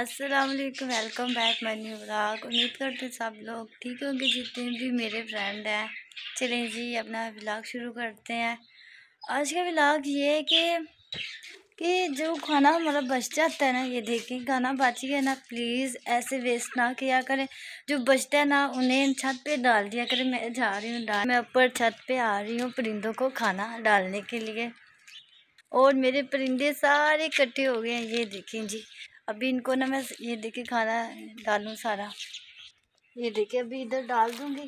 अस्सलाम वालेकुम welcome back my new blog उम्मीद करते सब लोग ठीक होंगे जितने भी मेरे फ्रेंड हैं चलें जी अपना ब्लॉग शुरू करते हैं आज का ब्लॉग ये है कि कि जो खाना हमारा बच जाता है ना ये देखें खाना बच गया ना प्लीज़ ऐसे वेस्ट ना किया करें जो बचता है ना उन्हें छत पे डाल दिया करें मैं जा रही हूँ डाल मैं ऊपर छत पे आ रही हूँ परिंदों को खाना डालने के लिए और मेरे परिंदे सारे इकट्ठे हो गए हैं ये देखें जी अभी इनको ना मैं ये देखिए खाना डालूँ सारा ये देखिए अभी इधर डाल दूँगी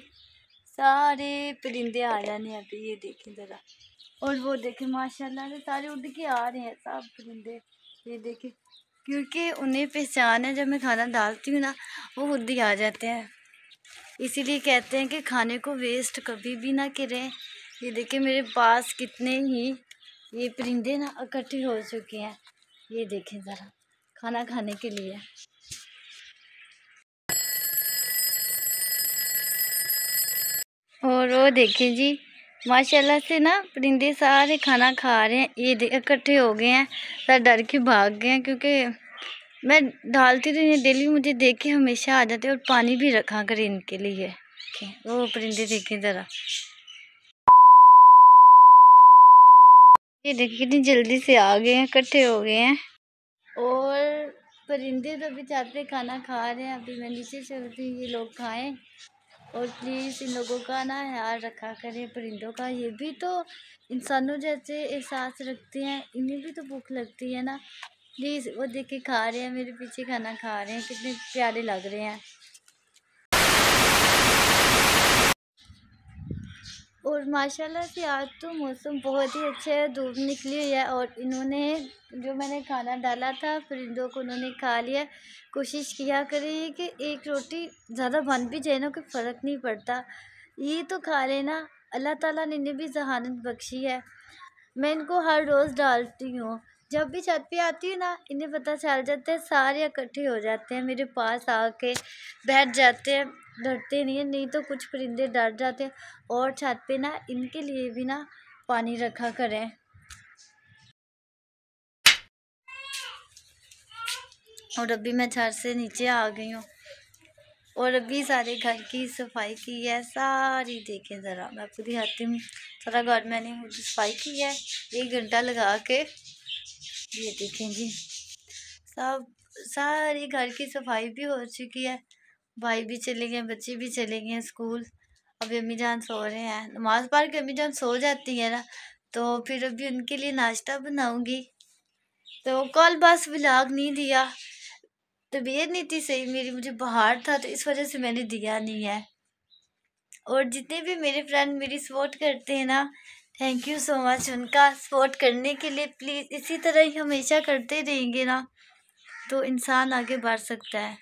सारे परिंदे आ जाने अभी ये देखें ज़रा और वो देखें माशाल्लाह से सारे उड़ के आ रहे हैं सब परिंदे ये देखें क्योंकि उन्हें पहचान है जब मैं खाना डालती हूँ ना वो खुद ही आ जाते हैं इसीलिए कहते हैं कि खाने को वेस्ट कभी भी ना करें ये देखिए मेरे पास कितने ही ये परिंदे ना इकट्ठे हो चुके हैं ये देखें ज़रा खाना खाने के लिए और वो देखें जी माशाल्लाह से ना परिंदे सारे खाना खा रहे हैं ये इकट्ठे हो गए हैं सर डर के भाग गए हैं क्योंकि मैं डालती रही तो डेली मुझे देख के हमेशा आ जाते और पानी भी रखा कर इनके लिए वो परिंदे देखें ज़रा ये देखिए कितनी जल्दी से आ गए हैं इकट्ठे हो गए हैं और परिंदे तो अभी चाहते खाना खा रहे हैं अभी मैं नीचे चलती हूँ ये लोग खाएं और प्लीज़ इन लोगों का ना ख्याल रखा करें परिंदों का ये भी तो इंसानों जैसे एहसास रखते हैं इन्हें भी तो भूख लगती है ना प्लीज़ वो देख के खा रहे हैं मेरे पीछे खाना खा रहे हैं कितने प्यारे लग रहे हैं और माशाल्लाह से आज तो मौसम बहुत ही अच्छा है धूप निकली हुई है और इन्होंने जो मैंने खाना डाला था परिंदों को उन्होंने खा लिया कोशिश किया करिए कि एक रोटी ज़्यादा बन भी जाए ना कोई फ़र्क नहीं पड़ता ये तो खा लेना अल्लाह ताला ने इन्हें भी जहानत बख्शी है मैं इनको हर रोज़ डालती हूँ जब भी छत पे आती हूँ ना इन्हें पता चल जाता है सारे इकट्ठे हो जाते हैं मेरे पास आके बैठ जाते हैं डरते नहीं हैं नहीं तो कुछ परिंदे डर जाते हैं और छत पे ना इनके लिए भी ना पानी रखा करें और अभी मैं छत से नीचे आ गई हूँ और अभी सारे घर की सफाई की है सारी देखें ज़रा मैं पूरी हाथी हूँ सारा घर मैंने सफाई की है एक घंटा लगा के ये देखें जी सब सारी घर की सफाई भी हो चुकी है भाई भी चले गए बच्चे भी चले गए स्कूल अभी अम्मी जान सो रहे हैं नमाज पढ़ के अम्मी जान सो जाती है ना तो फिर अभी उनके लिए नाश्ता बनाऊंगी तो कल बस ब्लाग नहीं दिया तबीयत नहीं थी सही मेरी मुझे बाहर था तो इस वजह से मैंने दिया नहीं है और जितने भी मेरे फ्रेंड मेरी सपोर्ट करते हैं ना थैंक यू सो मच उनका सपोर्ट करने के लिए प्लीज़ इसी तरह ही हमेशा करते रहेंगे ना तो इंसान आगे बढ़ सकता है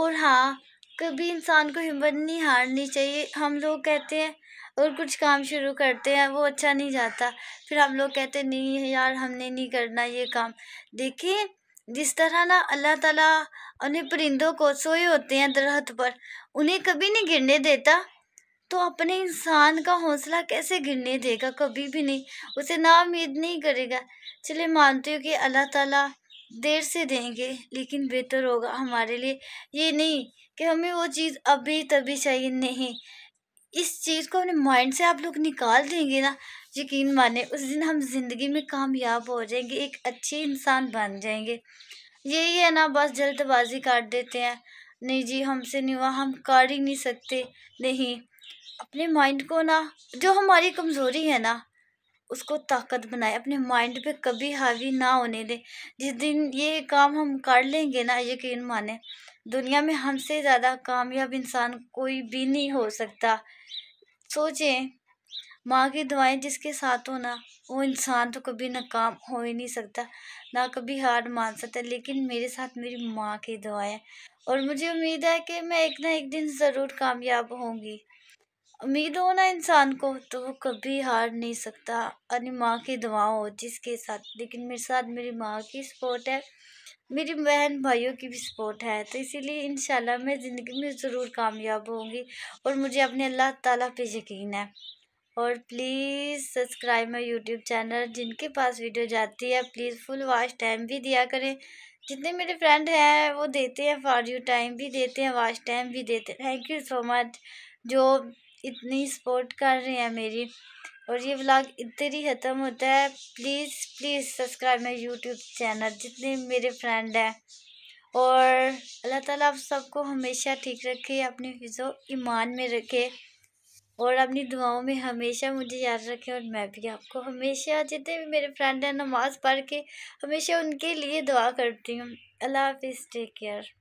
और हाँ कभी इंसान को हिम्मत नहीं हारनी चाहिए हम लोग कहते हैं और कुछ काम शुरू करते हैं वो अच्छा नहीं जाता फिर हम लोग कहते हैं नहीं यार हमने नहीं करना ये काम देखिए जिस तरह ना अल्लाह ताला उन्हें परिंदों को सोए होते हैं दरख्त पर उन्हें कभी नहीं गिरने देता तो अपने इंसान का हौसला कैसे गिरने देगा कभी भी नहीं उसे ना उम्मीद नहीं करेगा चलिए मानते हो कि अल्लाह ताला देर से देंगे लेकिन बेहतर होगा हमारे लिए ये नहीं कि हमें वो चीज़ अभी तभी चाहिए नहीं इस चीज़ को अपने माइंड से आप लोग निकाल देंगे ना यकीन माने उस दिन हम ज़िंदगी में कामयाब हो जाएंगे एक अच्छे इंसान बन जाएंगे यही है ना बस जल्दबाजी काट देते हैं नहीं जी हमसे नहीं हुआ हम काट ही नहीं सकते नहीं अपने माइंड को ना जो हमारी कमज़ोरी है ना उसको ताकत बनाए अपने माइंड पे कभी हावी ना होने दें जिस दिन ये काम हम कर लेंगे ना यकीन माने दुनिया में हमसे ज़्यादा कामयाब इंसान कोई भी नहीं हो सकता सोचें माँ की दुआएं जिसके साथ हो ना वो इंसान तो कभी नाकाम हो ही नहीं सकता ना कभी हार मान सकता लेकिन मेरे साथ मेरी माँ की दुआएं और मुझे उम्मीद है कि मैं एक ना एक दिन ज़रूर कामयाब होंगी उम्मीद हो ना इंसान को तो वो कभी हार नहीं सकता अपनी माँ की दुआओं हो जिसके साथ लेकिन मेरे साथ मेरी माँ की सपोर्ट है मेरी बहन भाइयों की भी सपोर्ट है तो इसीलिए इन मैं ज़िंदगी में ज़रूर कामयाब होंगी और मुझे अपने अल्लाह ताला पे यकीन है और please subscribe my YouTube channel जिनके पास वीडियो जाती है प्लीज़ फुल वॉच टाइम भी दिया करें जितने मेरे फ्रेंड हैं वो देते हैं फॉर यू टाइम भी देते हैं वॉच टाइम भी देते हैं थैंक यू सो मच जो इतनी सपोर्ट कर रहे हैं मेरी और ये व्लॉग इधर ही ख़त्म होता है प्लीज़ प्लीज़ सब्सक्राइब मेरे यूट्यूब चैनल जितने मेरे फ्रेंड हैं और अल्लाह ताला आप सबको हमेशा ठीक रखे अपने हिजो ईमान में रखे और अपनी दुआओं में हमेशा मुझे याद रखें और मैं भी आपको हमेशा जितने भी मेरे फ्रेंड हैं नमाज़ पढ़ के हमेशा उनके लिए दुआ करती हूँ अल्लाह हाफिज़ टेक केयर